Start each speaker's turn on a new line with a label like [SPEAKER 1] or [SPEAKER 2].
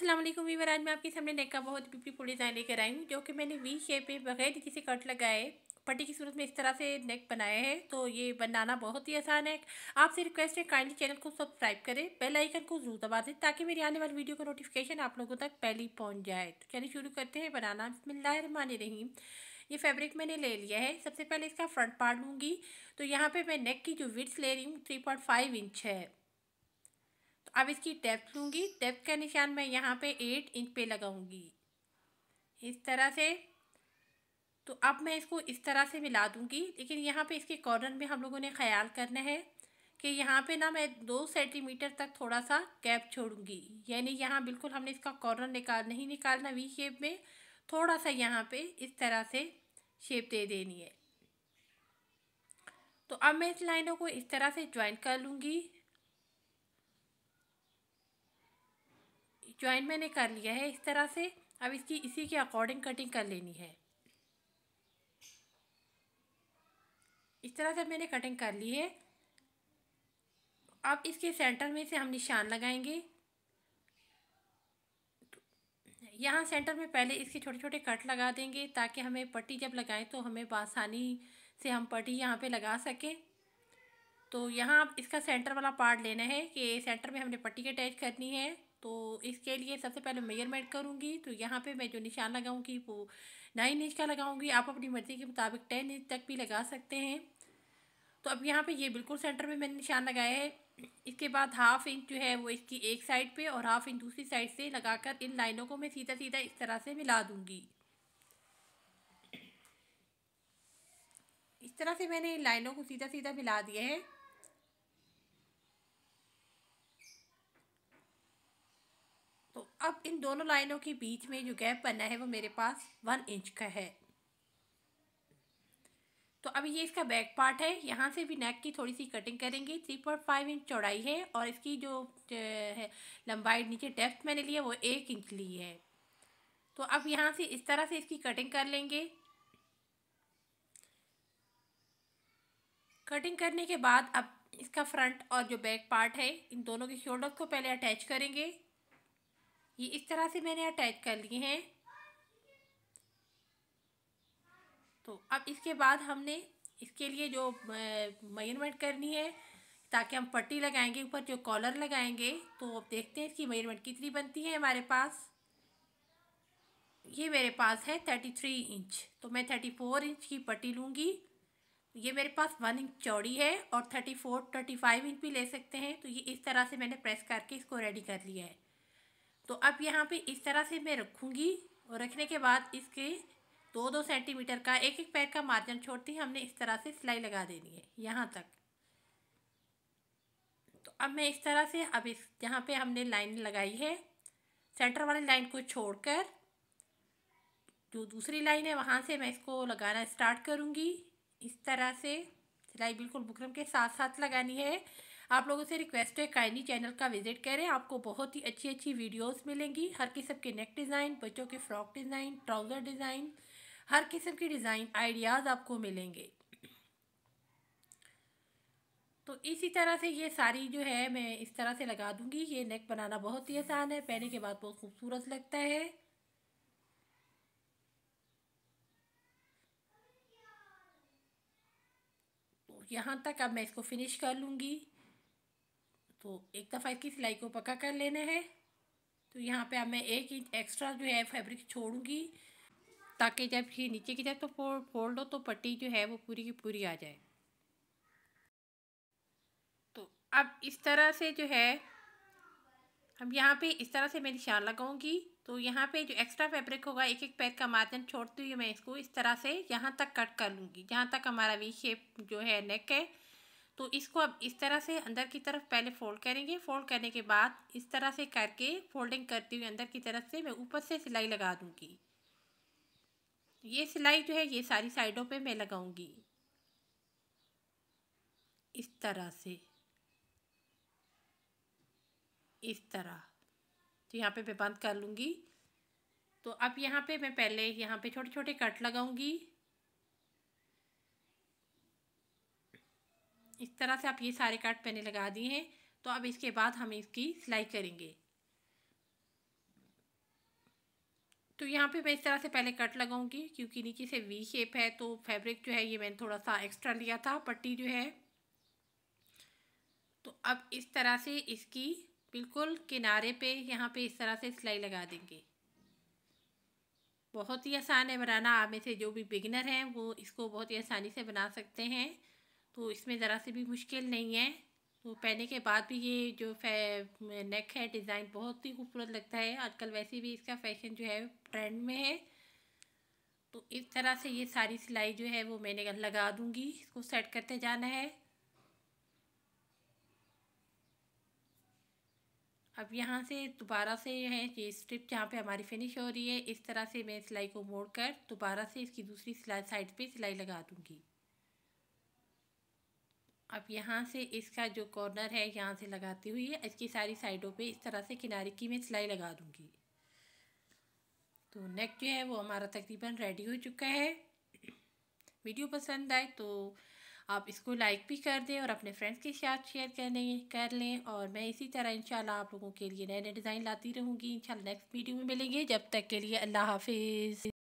[SPEAKER 1] अस्सलाम वालेकुम वीवर आज मैं आपके सामने नेक का बहुत ब्यूटीफुल डिज़ाइन लेकर आई हूँ जो कि मैंने वी शेप पे बगैर किसी कट लगाए पट्टी की सूरत में इस तरह से नेक बनाया है तो ये बनाना बहुत ही आसान है आपसे रिक्वेस्ट है काइंडली चैनल को सब्सक्राइब करें बेल आइकन को जरूर दबा दें ताकि मेरी आने वाली वीडियो का नोटिफिकेशन आप लोगों तक पहले पहुँच जाए तो चलिए शुरू करते हैं बनाना बसमान रहीम ये फैब्रिक मैंने ले लिया है सबसे पहले इसका फ्रंट पार्ट लूँगी तो यहाँ पर मैं नेक की जो विड्स ले रही हूँ थ्री इंच है तो अब इसकी टेप लूँगी डेप्थ का निशान मैं यहाँ पे एट इंच पे लगाऊँगी इस तरह से तो अब मैं इसको इस तरह से मिला दूँगी लेकिन यहाँ पे इसके कॉर्नर में हम लोगों ने ख्याल करना है कि यहाँ पे ना मैं दो सेंटीमीटर तक थोड़ा सा गैप छोड़ूंगी यानी यहाँ बिल्कुल हमने इसका कॉर्नर निकाल नहीं निकालना वी शेप में थोड़ा सा यहाँ पे इस तरह से शेप दे देनी है तो अब मैं इस लाइनों को इस तरह से ज्वाइन कर लूँगी ज्वाइन मैंने कर लिया है इस तरह से अब इसकी इसी के अकॉर्डिंग कटिंग कर लेनी है इस तरह से मैंने कटिंग कर ली है अब इसके सेंटर में से हम निशान लगाएंगे यहाँ सेंटर में पहले इसके छोटे छोटे कट लगा देंगे ताकि हमें पट्टी जब लगाएं तो हमें बासानी से हम पट्टी यहाँ पे लगा सकें तो यहाँ इसका सेंटर वाला पार्ट लेना है कि सेंटर में हमने पट्टी अटैच करनी है तो इसके लिए सबसे पहले मेजरमेंट करूँगी तो यहाँ पे मैं जो निशान लगाऊँगी वो नाइन इंच का लगाऊँगी आप अपनी मर्ज़ी के मुताबिक टेन इंच तक भी लगा सकते हैं तो अब यहाँ पे ये बिल्कुल सेंटर में मैंने निशान लगाया है इसके बाद हाफ इंच जो है वो इसकी एक साइड पे और हाफ इंच दूसरी साइड से लगाकर इन लाइनों को मैं सीधा सीधा इस तरह से मिला दूँगी इस तरह से मैंने इन लाइनों को सीधा सीधा मिला दिया है अब इन दोनों लाइनों के बीच में जो गैप बना है वो मेरे पास वन इंच का है तो अब ये इसका बैक पार्ट है यहाँ से भी नेक की थोड़ी सी कटिंग करेंगे थ्री पॉइंट फाइव इंच चौड़ाई है और इसकी जो है लंबाई नीचे डेप्थ मैंने लिया वो एक इंच ली है तो अब यहाँ से इस तरह से इसकी कटिंग कर लेंगे कटिंग करने के बाद अब इसका फ्रंट और जो बैक पार्ट है इन दोनों के शोल्डर को पहले अटैच करेंगे ये इस तरह से मैंने अटैच कर लिए हैं तो अब इसके बाद हमने इसके लिए जो मेजरमेंट करनी है ताकि हम पट्टी लगाएंगे ऊपर जो कॉलर लगाएंगे तो अब देखते हैं इसकी मेजरमेंट कितनी बनती है हमारे पास ये मेरे पास है थर्टी थ्री इंच तो मैं थर्टी फोर इंच की पट्टी लूँगी ये मेरे पास वन इंच चौड़ी है और thirty four thirty five inch भी ले सकते हैं तो ये इस तरह से मैंने प्रेस करके इसको रेडी कर लिया है तो अब यहाँ पे इस तरह से मैं रखूँगी और रखने के बाद इसके दो दो सेंटीमीटर का एक एक पैर का मार्जिन छोड़ती है हमने इस तरह से सिलाई लगा देनी है यहाँ तक तो अब मैं इस तरह से अब इस यहाँ पे हमने लाइन लगाई है सेंटर वाली लाइन को छोड़कर जो दूसरी लाइन है वहाँ से मैं इसको लगाना स्टार्ट करूँगी इस तरह से सिलाई बिल्कुल बुकरम के साथ साथ लगानी है आप लोगों से रिक्वेस्ट है कायनी चैनल का विजिट करें आपको बहुत ही अच्छी अच्छी वीडियोस मिलेंगी हर किस्म के नेक डिज़ाइन बच्चों के फ्रॉक डिज़ाइन ट्राउज़र डिज़ाइन हर किस्म के डिज़ाइन आइडियाज़ आपको मिलेंगे तो इसी तरह से ये सारी जो है मैं इस तरह से लगा दूंगी ये नेक बनाना बहुत ही आसान है पहने के बाद बहुत खूबसूरत लगता है तो यहाँ तक अब मैं इसको फिनिश कर लूँगी तो एक दफ़ा इसकी सिलाई को पक्का कर लेना है तो यहाँ पे अब मैं एक इंच एक्स्ट्रा जो है फैब्रिक छोड़ूंगी ताकि जब ये नीचे की जाए तो फोल्ड फोल्ड हो तो पट्टी जो है वो पूरी की पूरी आ जाए तो अब इस तरह से जो है अब यहाँ पे इस तरह से मैं निशान लगाऊंगी तो यहाँ पे जो एक्स्ट्रा फैब्रिक होगा एक एक पैर का मार्जिन छोड़ते हुए मैं इसको इस तरह से यहाँ तक कट कर लूँगी जहाँ तक हमारा वी शेप जो है नेक है तो इसको अब इस तरह से अंदर की तरफ पहले फोल्ड करेंगे फोल्ड करने के बाद इस तरह से करके फोल्डिंग करती हुई अंदर की तरफ से मैं ऊपर से सिलाई लगा दूँगी ये सिलाई जो है ये सारी साइडों पे मैं लगाऊंगी इस तरह से इस तरह तो यहाँ पे मैं बंद कर लूँगी तो अब यहाँ पे मैं पहले यहाँ पे छोटे छोटे कट लगाऊंगी इस तरह से आप ये सारे कार्ड पहने लगा दिए हैं तो अब इसके बाद हम इसकी सिलाई करेंगे तो यहाँ पे मैं इस तरह से पहले कट लगाऊंगी क्योंकि नीचे से वी शेप है तो फैब्रिक जो है ये मैंने थोड़ा सा एक्स्ट्रा लिया था पट्टी जो है तो अब इस तरह से इसकी बिल्कुल किनारे पे यहाँ पे इस तरह से सिलाई लगा देंगे बहुत ही आसान है बनाना आप में से जो भी बिगनर हैं वो इसको बहुत ही आसानी से बना सकते हैं तो इसमें ज़रा से भी मुश्किल नहीं है तो पहने के बाद भी ये जो नेक है डिज़ाइन बहुत ही खूबसूरत लगता है आजकल वैसे भी इसका फैशन जो है ट्रेंड में है तो इस तरह से ये सारी सिलाई जो है वो मैंने लगा दूँगी इसको सेट करते जाना है अब यहाँ से दोबारा से है ये स्ट्रिप जहाँ पे हमारी फिनिश हो रही है इस तरह से मैं सिलाई को मोड़ कर दोबारा से इसकी दूसरी सिलाई साइड पर सिलाई लगा दूँगी अब यहाँ से इसका जो कॉर्नर है यहाँ से लगाती हुई इसकी सारी साइडों पे इस तरह से किनारे की मैं सिलाई लगा दूँगी तो नेक जो है वो हमारा तकरीबन रेडी हो चुका है वीडियो पसंद आए तो आप इसको लाइक भी कर दें और अपने फ्रेंड्स के साथ शेयर लें कर लें और मैं इसी तरह इन आप लोगों के लिए नए नए डिज़ाइन लाती रहूँगी इन नेक्स्ट वीडियो में मिलेंगे जब तक के लिए अल्लाह हाफिज़